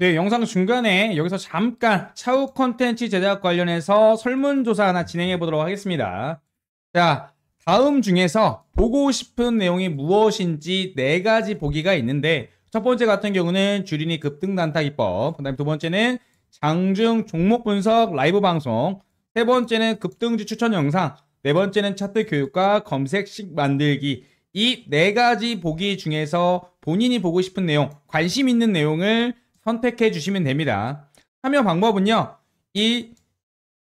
네, 영상 중간에 여기서 잠깐 차후 컨텐츠 제작 관련해서 설문조사 하나 진행해 보도록 하겠습니다. 자, 다음 중에서 보고 싶은 내용이 무엇인지 네 가지 보기가 있는데 첫 번째 같은 경우는 주린이 급등 단타기법, 그다음 에두 번째는 장중 종목 분석 라이브 방송, 세 번째는 급등주 추천 영상, 네 번째는 차트 교육과 검색식 만들기 이 네 가지 보기 중에서 본인이 보고 싶은 내용, 관심 있는 내용을 선택해 주시면 됩니다. 참여 방법은요. 이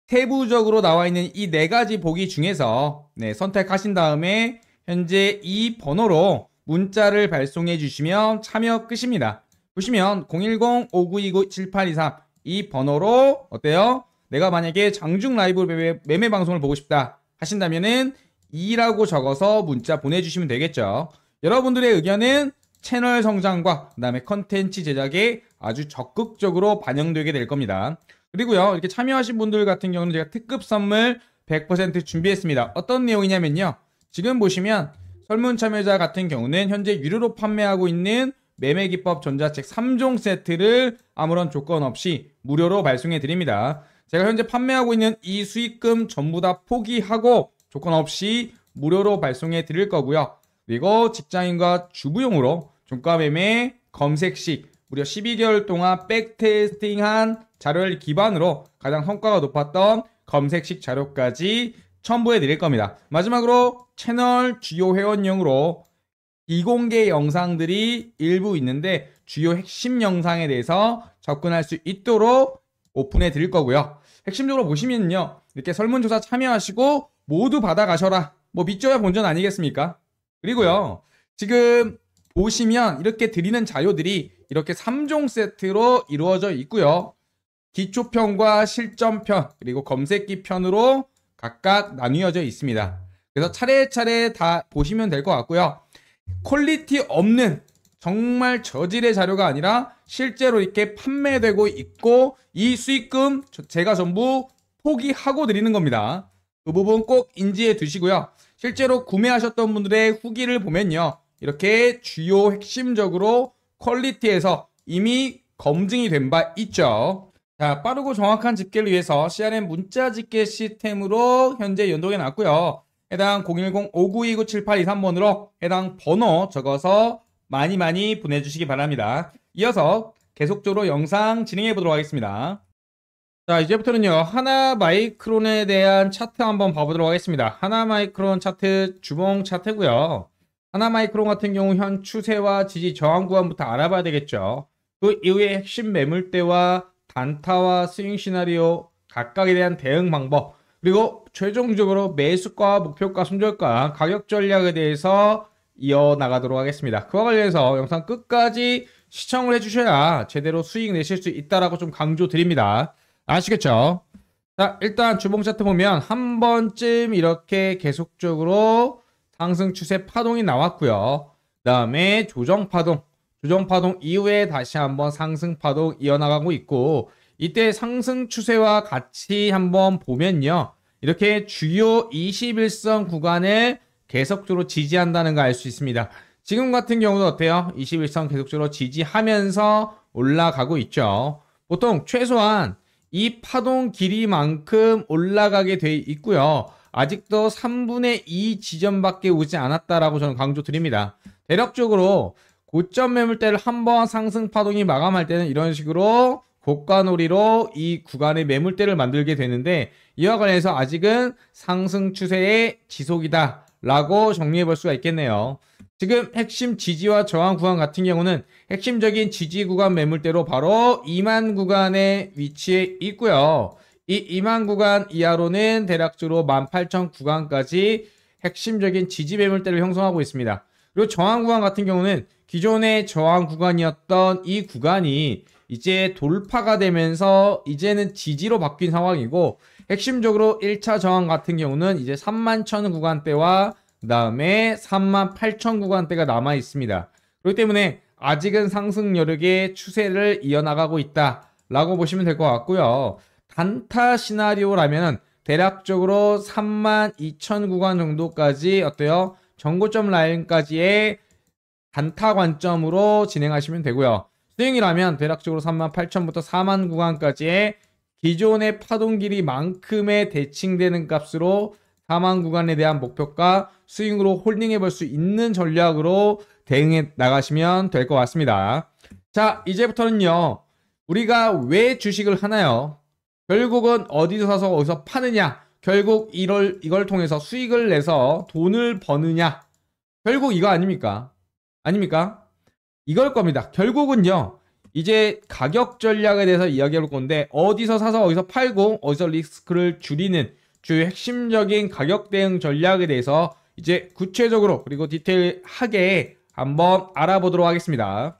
세부적으로 나와 있는 이 네 가지 보기 중에서 네, 선택하신 다음에 현재 이 번호로 문자를 발송해 주시면 참여 끝입니다. 보시면 010-5929-7823 이 번호로 어때요? 내가 만약에 장중 라이브 매매, 매매 방송을 보고 싶다 하신다면은 2라고 적어서 문자 보내주시면 되겠죠. 여러분들의 의견은 채널 성장과 그다음에 컨텐츠 제작에 아주 적극적으로 반영되게 될 겁니다. 그리고요 이렇게 참여하신 분들 같은 경우는 제가 특급 선물 100% 준비했습니다. 어떤 내용이냐면요. 지금 보시면 설문 참여자 같은 경우는 현재 유료로 판매하고 있는 매매기법 전자책 3종 세트를 아무런 조건 없이 무료로 발송해 드립니다. 제가 현재 판매하고 있는 이 수익금 전부 다 포기하고 조건 없이 무료로 발송해 드릴 거고요. 그리고 직장인과 주부용으로 종가 매매 검색식 무려 12개월 동안 백테스팅한 자료를 기반으로 가장 성과가 높았던 검색식 자료까지 첨부해 드릴 겁니다. 마지막으로 채널 주요 회원용으로 이공개 영상들이 일부 있는데 주요 핵심 영상에 대해서 접근할 수 있도록 오픈해 드릴 거고요. 핵심적으로 보시면요. 이렇게 설문조사 참여하시고 모두 받아가셔라. 뭐 믿져야 본전 아니겠습니까? 그리고요. 지금 보시면 이렇게 드리는 자료들이 이렇게 3종 세트로 이루어져 있고요. 기초편과 실전편 그리고 검색기 편으로 각각 나뉘어져 있습니다. 그래서 차례차례 다 보시면 될 것 같고요. 퀄리티 없는 정말 저질의 자료가 아니라 실제로 이렇게 판매되고 있고 이 수익금 제가 전부 포기하고 드리는 겁니다. 그 부분 꼭 인지해 두시고요. 실제로 구매하셨던 분들의 후기를 보면요. 이렇게 주요 핵심적으로 퀄리티에서 이미 검증이 된 바 있죠. 자, 빠르고 정확한 집계를 위해서 CRM 문자 집계 시스템으로 현재 연동해 놨고요. 해당 010-5929-7823번으로 해당 번호 적어서 많이 많이 보내주시기 바랍니다. 이어서 계속적으로 영상 진행해 보도록 하겠습니다. 자, 이제부터는요. 하나 마이크론에 대한 차트 한번 봐보도록 하겠습니다. 하나 마이크론 차트 주봉 차트고요. 하나마이크론 같은 경우 현 추세와 지지 저항 구간부터 알아봐야 되겠죠. 그 이후에 핵심 매물대와 단타와 스윙 시나리오 각각에 대한 대응 방법 그리고 최종적으로 매수과 목표가 손절가 가격 전략에 대해서 이어나가도록 하겠습니다. 그와 관련해서 영상 끝까지 시청을 해주셔야 제대로 수익 내실 수 있다라고 좀 강조드립니다. 아시겠죠? 자 일단 주봉 차트 보면 한 번쯤 이렇게 계속적으로 상승 추세 파동이 나왔고요. 그 다음에 조정 파동, 조정 파동 이후에 다시 한번 상승 파동 이어나가고 있고 이때 상승 추세와 같이 한번 보면요. 이렇게 주요 21선 구간을 계속적으로 지지한다는 걸 알 수 있습니다. 지금 같은 경우도 어때요? 21선 계속적으로 지지하면서 올라가고 있죠. 보통 최소한 이 파동 길이만큼 올라가게 돼 있고요. 아직도 3분의 2 지점밖에 오지 않았다라고 저는 강조드립니다. 대략적으로 고점 매물대를 한 번 상승 파동이 마감할 때는 이런 식으로 고가놀이로 이 구간의 매물대를 만들게 되는데 이와 관련해서 아직은 상승 추세의 지속이다 라고 정리해 볼 수가 있겠네요. 지금 핵심 지지와 저항 구간 같은 경우는 핵심적인 지지 구간 매물대로 바로 2만 구간의 위치에 있고요. 이 2만 구간 이하로는 대략 적으로18,000 구간까지 핵심적인 지지 매물대를 형성하고 있습니다. 그리고 저항 구간 같은 경우는 기존의 저항 구간이었던 이 구간이 이제 돌파가 되면서 이제는 지지로 바뀐 상황이고 핵심적으로 1차 저항 같은 경우는 이제 31,000 구간대와 그 다음에 38,000 구간대가 남아 있습니다. 그렇기 때문에 아직은 상승 여력의 추세를 이어나가고 있다 라고 보시면 될 것 같고요. 단타 시나리오라면 대략적으로 32,000 구간 정도까지 어때요? 정고점 라인까지의 단타 관점으로 진행하시면 되고요. 수윙이라면 대략적으로 38,000부터 4만 구간까지의 기존의 파동 길이만큼의 대칭되는 값으로 4만 구간에 대한 목표가 스윙으로 홀딩해 볼 수 있는 전략으로 대응해 나가시면 될 것 같습니다. 자, 이제부터는요. 우리가 왜 주식을 하나요? 결국은 어디서 사서 어디서 파느냐 결국 이걸, 이걸 통해서 수익을 내서 돈을 버느냐 결국 이거 아닙니까? 아닙니까? 이걸 겁니다. 결국은요. 이제 가격 전략에 대해서 이야기해볼 건데 어디서 사서 어디서 팔고 어디서 리스크를 줄이는 주요 핵심적인 가격 대응 전략에 대해서 이제 구체적으로 그리고 디테일하게 한번 알아보도록 하겠습니다.